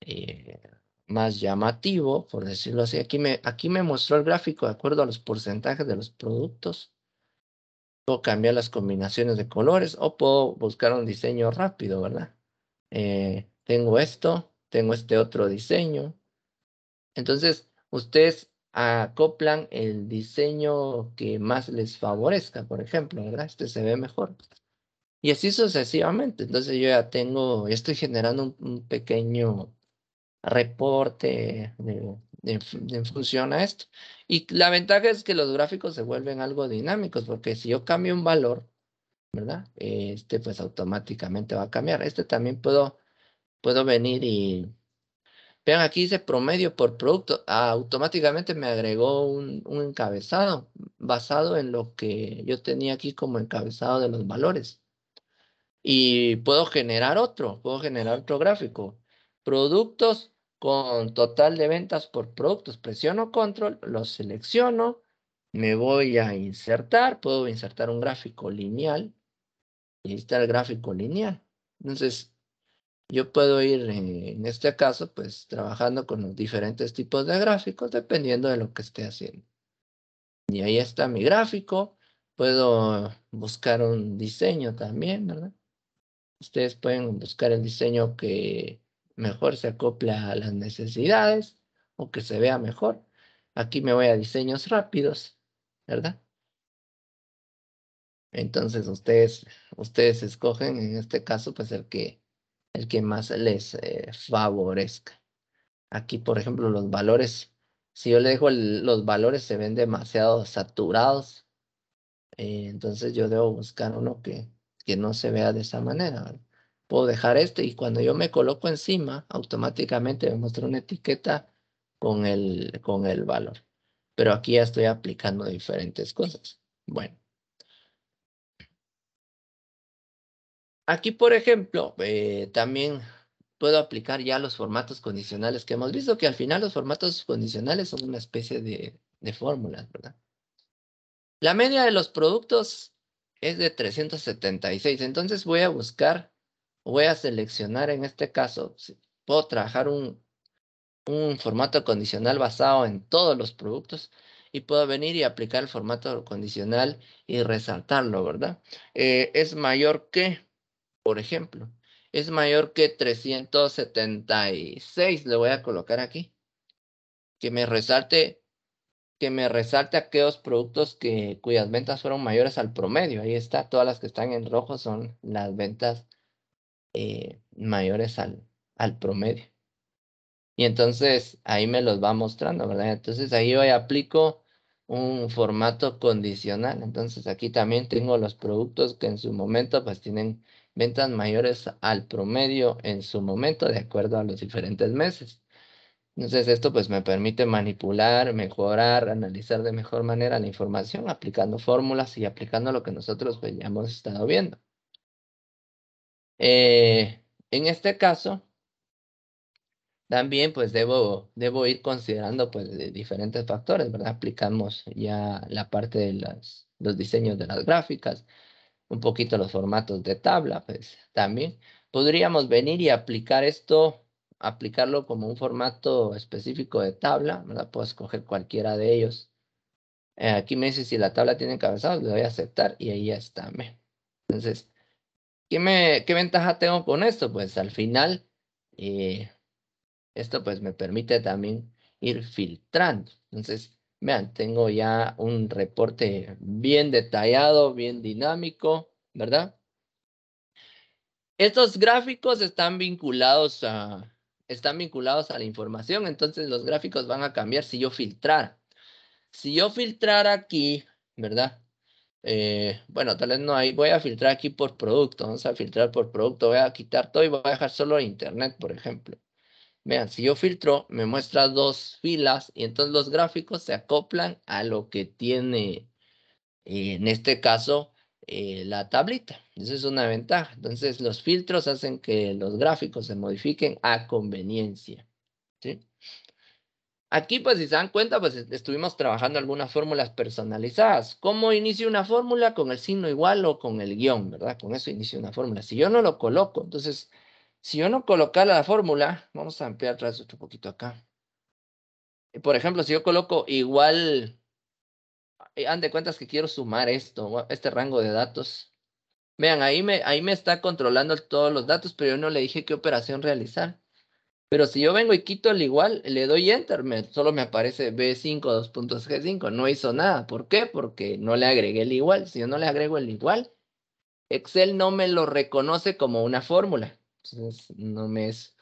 eh, más llamativo, por decirlo así. Aquí me, aquí me mostró el gráfico de acuerdo a los porcentajes de los productos. Puedo cambiar las combinaciones de colores o puedo buscar un diseño rápido, ¿verdad? Eh, tengo esto, tengo este otro diseño. Entonces, ustedes acoplan el diseño que más les favorezca, por ejemplo, ¿verdad? Este se ve mejor. Y así sucesivamente. Entonces yo ya tengo, ya estoy generando un, un pequeño reporte en función a esto. Y la ventaja es que los gráficos se vuelven algo dinámicos, porque si yo cambio un valor, ¿verdad? Este pues automáticamente va a cambiar. Este también puedo, puedo venir y... Vean, aquí dice promedio por producto. Ah, automáticamente me agregó un encabezado basado en lo que yo tenía aquí como encabezado de los valores. Y puedo generar otro, puedo generar otro gráfico. Productos con total de ventas por productos, presiono control, lo selecciono, me voy a insertar, puedo insertar un gráfico lineal, y ahí está el gráfico lineal. Entonces, yo puedo ir, eh, en este caso, pues trabajando con los diferentes tipos de gráficos dependiendo de lo que esté haciendo. Y ahí está mi gráfico. Puedo buscar un diseño también, ¿verdad? Ustedes pueden buscar el diseño que mejor se acopla a las necesidades o que se vea mejor. Aquí me voy a diseños rápidos, ¿verdad? Entonces ustedes, ustedes escogen en este caso pues el que, el que más les eh, favorezca. Aquí por ejemplo los valores, si yo le dejo los valores se ven demasiado saturados, eh, entonces yo debo buscar uno que, que no se vea de esa manera. ¿verdad? puedo dejar este y cuando yo me coloco encima, automáticamente me muestra una etiqueta con el, con el valor. Pero aquí ya estoy aplicando diferentes cosas. Bueno. Aquí, por ejemplo, eh, también puedo aplicar ya los formatos condicionales que hemos visto, que al final los formatos condicionales son una especie de, de fórmulas, ¿verdad? La media de los productos es de 376, entonces voy a buscar voy a seleccionar en este caso, puedo trabajar un, un formato condicional basado en todos los productos y puedo venir y aplicar el formato condicional y resaltarlo, ¿verdad? Eh, es mayor que, por ejemplo, es mayor que 376. Le voy a colocar aquí. Que me resalte, que me resalte aquellos productos que, cuyas ventas fueron mayores al promedio. Ahí está, todas las que están en rojo son las ventas eh, mayores al, al promedio. Y entonces ahí me los va mostrando, ¿verdad? Entonces ahí yo aplico un formato condicional. Entonces aquí también tengo los productos que en su momento pues tienen ventas mayores al promedio en su momento de acuerdo a los diferentes meses. Entonces esto pues me permite manipular, mejorar, analizar de mejor manera la información aplicando fórmulas y aplicando lo que nosotros pues ya hemos estado viendo. Eh, en este caso, también pues debo, debo ir considerando pues diferentes factores, ¿verdad? Aplicamos ya la parte de los diseños de las gráficas, un poquito los formatos de tabla, pues también podríamos venir y aplicar esto, aplicarlo como un formato específico de tabla, ¿verdad? Puedo escoger cualquiera de ellos. Eh, aquí me dice si la tabla tiene encabezados, le voy a aceptar y ahí ya está. Entonces, ¿Qué, ventaja tengo con esto? Pues al final, eh, esto pues me permite también ir filtrando. Entonces, vean, tengo ya un reporte bien detallado, bien dinámico, ¿verdad? Estos gráficos están vinculados a, están vinculados a la información, entonces los gráficos van a cambiar si yo filtrar. Si yo filtrar aquí, ¿verdad? Eh, bueno, tal vez no hay, voy a filtrar aquí por producto, vamos a filtrar por producto, voy a quitar todo y voy a dejar solo internet, por ejemplo. Vean, si yo filtro, me muestra dos filas y entonces los gráficos se acoplan a lo que tiene, eh, en este caso, eh, la tablita. Esa es una ventaja. Entonces, los filtros hacen que los gráficos se modifiquen a conveniencia. ¿sí? Aquí, pues, si se dan cuenta, pues estuvimos trabajando algunas fórmulas personalizadas. ¿Cómo inicio una fórmula? Con el signo igual o con el guión, ¿verdad? Con eso inicio una fórmula. Si yo no lo coloco, entonces, si yo no colocara la fórmula, vamos a ampliar atrás un poquito acá. Por ejemplo, si yo coloco igual, eh, han de cuentas que quiero sumar esto, este rango de datos. Vean, ahí me, ahí me está controlando todos los datos, pero yo no le dije qué operación realizar. Pero si yo vengo y quito el igual, le doy enter, solo me aparece B5, g 5 no hizo nada. ¿Por qué? Porque no le agregué el igual. Si yo no le agrego el igual, Excel no me lo reconoce como una fórmula. Entonces, no me es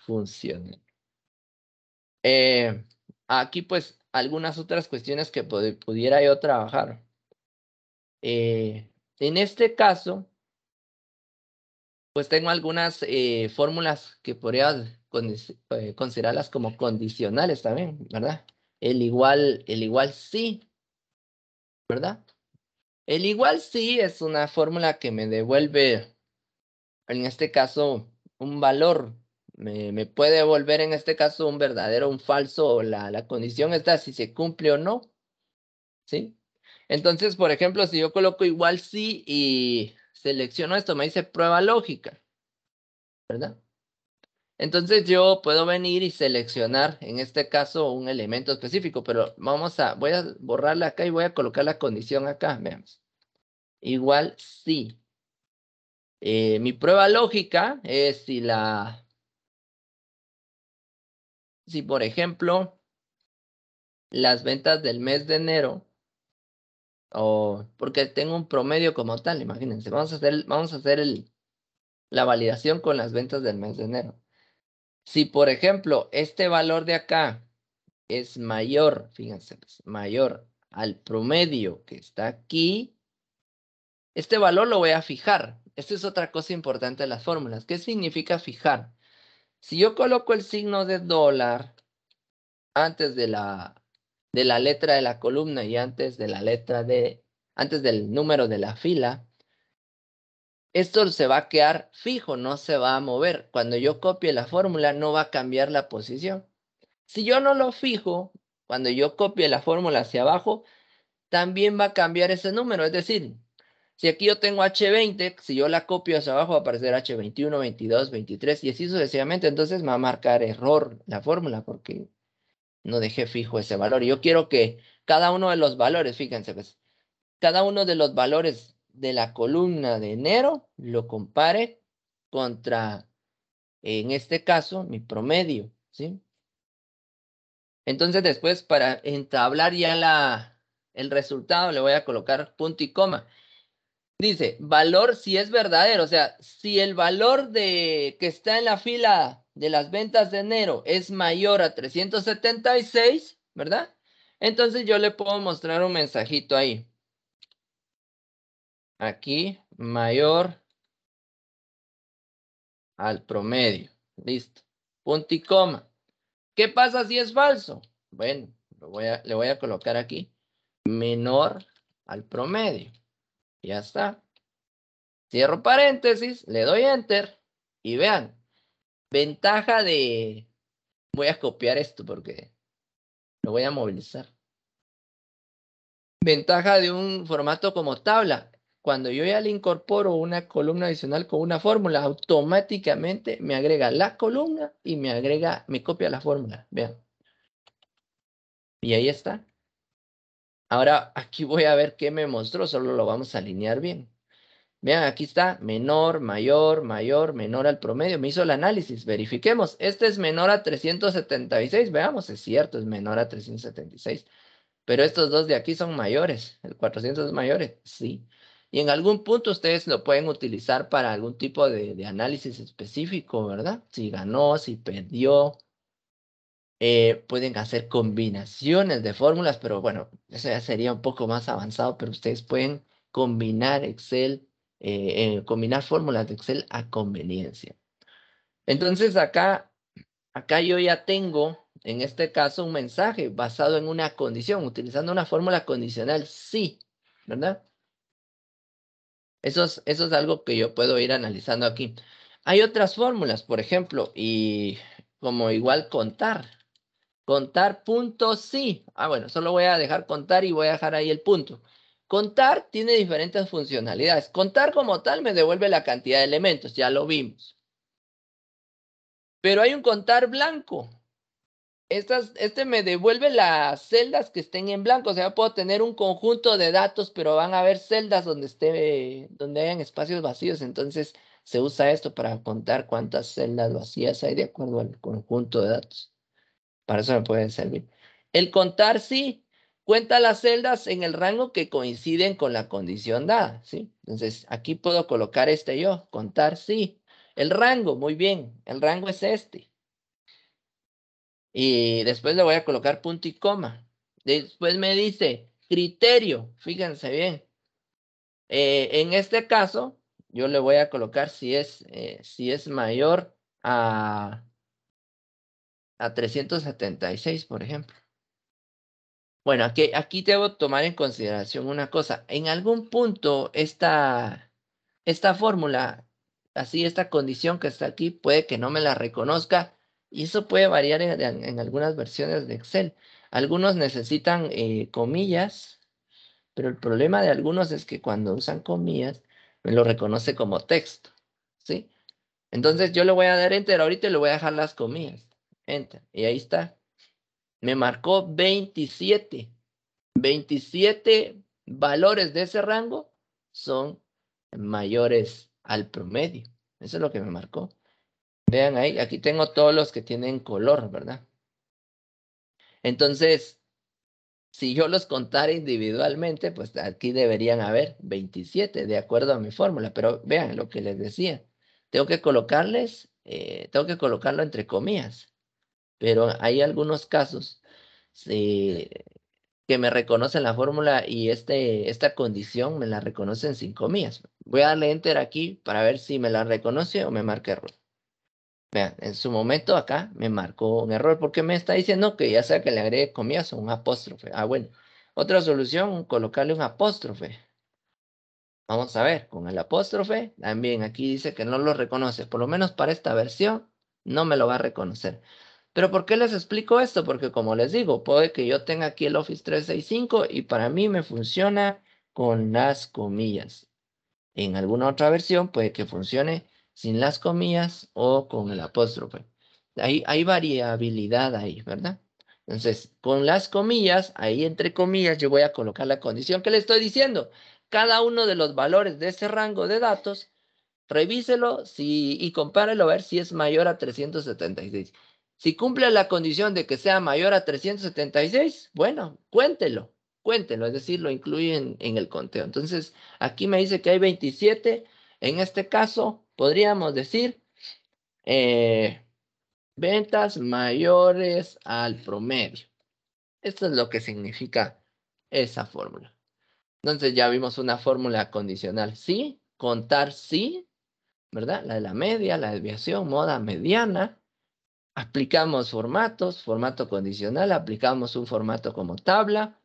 eh, aquí, pues, algunas otras cuestiones que pudiera yo trabajar. Eh, en este caso, pues tengo algunas eh, fórmulas que podría eh, considerarlas como condicionales también, ¿verdad? El igual, el igual sí, ¿verdad? El igual sí es una fórmula que me devuelve, en este caso, un valor. Me, puede devolver en este caso un verdadero o un falso, o la, la condición está si se cumple o no. ¿Sí? Entonces, por ejemplo, si yo coloco igual sí y selecciono esto, me dice prueba lógica, ¿verdad? Entonces yo puedo venir y seleccionar, en este caso, un elemento específico, pero vamos a, voy a borrarla acá y voy a colocar la condición acá, veamos. Igual sí. Eh, mi prueba lógica es si la, si por ejemplo, las ventas del mes de enero, o porque tengo un promedio como tal, imagínense, vamos a hacer, vamos a hacer el, la validación con las ventas del mes de enero. Si, por ejemplo, este valor de acá es mayor, fíjense, pues, mayor al promedio que está aquí, este valor lo voy a fijar. Esta es otra cosa importante de las fórmulas. ¿Qué significa fijar? Si yo coloco el signo de dólar antes de la, de la letra de la columna y antes de la letra de, antes del número de la fila, esto se va a quedar fijo, no se va a mover. Cuando yo copie la fórmula, no va a cambiar la posición. Si yo no lo fijo, cuando yo copie la fórmula hacia abajo, también va a cambiar ese número. Es decir, si aquí yo tengo H20, si yo la copio hacia abajo va a aparecer H21, 22, 23 y así sucesivamente. Entonces va a marcar error la fórmula porque no dejé fijo ese valor. Yo quiero que cada uno de los valores, fíjense, pues, cada uno de los valores de la columna de enero lo compare contra, en este caso, mi promedio, ¿sí? Entonces después para entablar ya la, el resultado le voy a colocar punto y coma. Dice, valor si es verdadero, o sea, si el valor de, que está en la fila de las ventas de enero es mayor a 376, ¿verdad? Entonces yo le puedo mostrar un mensajito ahí aquí mayor al promedio. Listo. Punto y coma. ¿Qué pasa si es falso? Bueno, voy a, le voy a colocar aquí menor al promedio. Ya está. Cierro paréntesis, le doy enter y vean. Ventaja de... Voy a copiar esto porque lo voy a movilizar. Ventaja de un formato como tabla. Cuando yo ya le incorporo una columna adicional con una fórmula, automáticamente me agrega la columna y me agrega, me copia la fórmula. Vean. Y ahí está. Ahora aquí voy a ver qué me mostró, solo lo vamos a alinear bien. Vean, aquí está, menor, mayor, mayor, menor al promedio. Me hizo el análisis, verifiquemos. Este es menor a 376, veamos, es cierto, es menor a 376. Pero estos dos de aquí son mayores, el 400 es mayor, sí. Y en algún punto ustedes lo pueden utilizar para algún tipo de, análisis específico, ¿verdad? Si ganó, si perdió. Eh, pueden hacer combinaciones de fórmulas, pero bueno, eso ya sería un poco más avanzado, pero ustedes pueden combinar Excel, eh, eh, combinar fórmulas de Excel a conveniencia. Entonces acá, acá yo ya tengo en este caso un mensaje basado en una condición, utilizando una fórmula condicional sí, ¿verdad? Eso es, algo que yo puedo ir analizando aquí. Hay otras fórmulas, por ejemplo, y como igual contar. Contar punto sí. Ah, bueno, solo voy a dejar contar y voy a dejar ahí el punto. Contar tiene diferentes funcionalidades. Contar como tal me devuelve la cantidad de elementos, ya lo vimos. Pero hay un contar blanco, este me devuelve las celdas que estén en blanco. O sea, puedo tener un conjunto de datos, pero van a haber celdas donde esté, donde hayan espacios vacíos. Entonces, se usa esto para contar cuántas celdas vacías hay de acuerdo al conjunto de datos. Para eso me puede servir. El contar sí cuenta las celdas en el rango que coinciden con la condición dada, ¿sí? Entonces, aquí puedo colocar este yo, contar sí. El rango, muy bien, el rango es este y después le voy a colocar punto y coma. Después me dice criterio, fíjense bien. Eh, en este caso, yo le voy a colocar si es, eh, si es mayor a, a 376, por ejemplo. Bueno, aquí, aquí debo tomar en consideración una cosa. En algún punto esta, esta fórmula, así esta condición que está aquí, puede que no me la reconozca y eso puede variar en, algunas versiones de Excel. Algunos necesitan eh, comillas, pero el problema de algunos es que cuando usan comillas, me lo reconoce como texto, ¿sí? Entonces yo le voy a dar Enter ahorita y le voy a dejar las comillas. Enter. Y ahí está. Me marcó 27. 27 valores de ese rango son mayores al promedio. Eso es lo que me marcó. Vean ahí, aquí tengo todos los que tienen color, ¿verdad? Entonces, si yo los contara individualmente, pues aquí deberían haber 27, de acuerdo a mi fórmula. Pero vean lo que les decía. Tengo que colocarles, eh, tengo que colocarlo entre comillas. Pero hay algunos casos que me reconocen la fórmula y este, esta condición me la reconocen sin comillas. Voy a darle enter aquí para ver si me la reconoce o me marca error. Vean, en su momento acá me marcó un error porque me está diciendo que ya sea que le agregue comillas o un apóstrofe. Ah, bueno. Otra solución, colocarle un apóstrofe. Vamos a ver, con el apóstrofe, también aquí dice que no lo reconoce. Por lo menos para esta versión, no me lo va a reconocer. Pero ¿por qué les explico esto? Porque como les digo, puede que yo tenga aquí el Office 365 y para mí me funciona con las comillas. En alguna otra versión puede que funcione sin las comillas o con el apóstrofe. Hay, hay variabilidad ahí, ¿verdad? Entonces, con las comillas, ahí entre comillas, yo voy a colocar la condición que le estoy diciendo. Cada uno de los valores de ese rango de datos, revíselo si, y compárelo a ver si es mayor a 376. Si cumple la condición de que sea mayor a 376, bueno, cuéntelo, cuéntelo, es decir, lo incluyen en, en el conteo. Entonces, aquí me dice que hay 27, en este caso, podríamos decir, eh, ventas mayores al promedio. Esto es lo que significa esa fórmula. Entonces ya vimos una fórmula condicional sí, contar sí, ¿verdad? La de la media, la desviación, moda mediana. Aplicamos formatos, formato condicional, aplicamos un formato como tabla,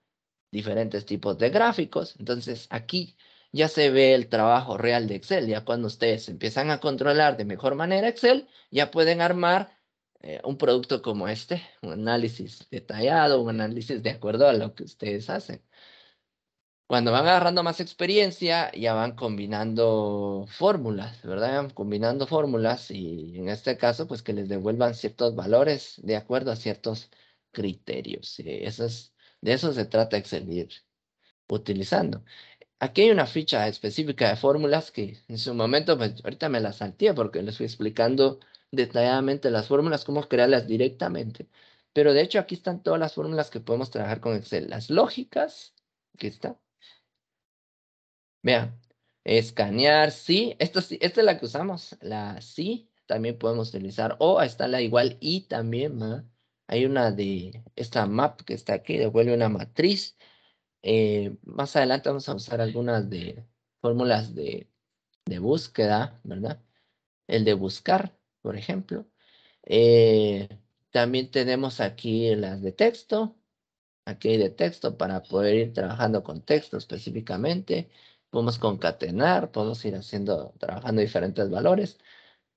diferentes tipos de gráficos. Entonces aquí ya se ve el trabajo real de Excel. Ya cuando ustedes empiezan a controlar de mejor manera Excel, ya pueden armar eh, un producto como este, un análisis detallado, un análisis de acuerdo a lo que ustedes hacen. Cuando van agarrando más experiencia, ya van combinando fórmulas, ¿verdad? Combinando fórmulas y en este caso, pues que les devuelvan ciertos valores de acuerdo a ciertos criterios. Eso de eso se trata Excel ir utilizando. Aquí hay una ficha específica de fórmulas que en su momento, pues ahorita me la salté porque les fui explicando detalladamente las fórmulas, cómo crearlas directamente. Pero de hecho aquí están todas las fórmulas que podemos trabajar con Excel. Las lógicas, aquí está. Vean, escanear, sí. Esta, es la que usamos, la sí. También podemos utilizar, o está la igual y también. Hay una de esta map que está aquí, devuelve una matriz. Eh, más adelante vamos a usar algunas de fórmulas de, búsqueda, ¿verdad? El de buscar, por ejemplo. Eh, también tenemos aquí las de texto. Aquí hay de texto para poder ir trabajando con texto específicamente. Podemos concatenar, podemos ir haciendo, trabajando diferentes valores.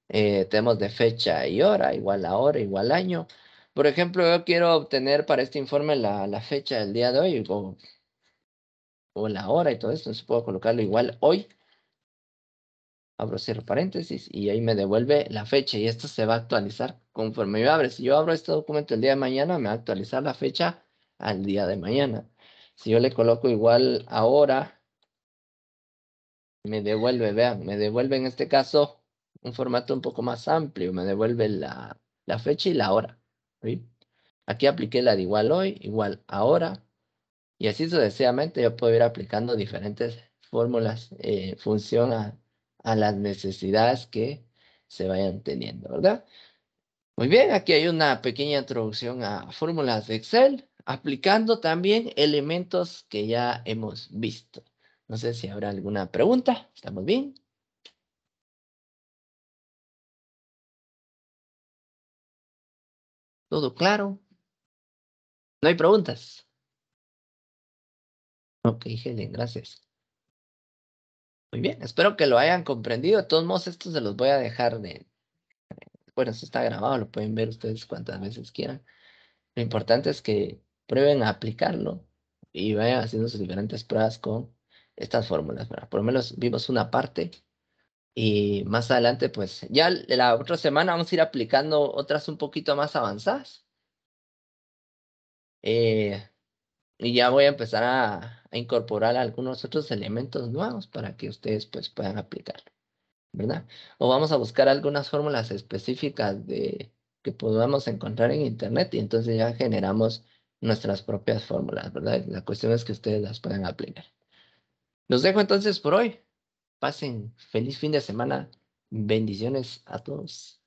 Eh, tenemos de fecha y hora, igual a hora, igual año. Por ejemplo, yo quiero obtener para este informe la, la fecha del día de hoy, o la hora y todo esto, entonces puedo colocarlo igual hoy. Abro cierro paréntesis y ahí me devuelve la fecha y esto se va a actualizar conforme yo abre. Si yo abro este documento el día de mañana, me va a actualizar la fecha al día de mañana. Si yo le coloco igual ahora, me devuelve, vean, me devuelve en este caso un formato un poco más amplio, me devuelve la, fecha y la hora. Aquí apliqué la de igual hoy, igual ahora, y así sucesivamente yo puedo ir aplicando diferentes fórmulas en función a, a, las necesidades que se vayan teniendo, ¿verdad? Muy bien, aquí hay una pequeña introducción a fórmulas de Excel, aplicando también elementos que ya hemos visto. No sé si habrá alguna pregunta. ¿Estamos bien? ¿Todo claro? ¿No hay preguntas? Ok, Helen, gracias. Muy bien, espero que lo hayan comprendido. De todos modos, estos se los voy a dejar de... Bueno, esto está grabado, lo pueden ver ustedes cuantas veces quieran. Lo importante es que prueben a aplicarlo y vayan haciendo sus diferentes pruebas con estas fórmulas. Por lo menos vimos una parte y más adelante, pues ya la otra semana vamos a ir aplicando otras un poquito más avanzadas. Eh, y ya voy a empezar a, a incorporar algunos otros elementos nuevos para que ustedes pues, puedan aplicarlo, ¿verdad? O vamos a buscar algunas fórmulas específicas de, que podamos encontrar en internet y entonces ya generamos nuestras propias fórmulas, ¿verdad? La cuestión es que ustedes las puedan aplicar. Los dejo entonces por hoy. Pasen feliz fin de semana. Bendiciones a todos.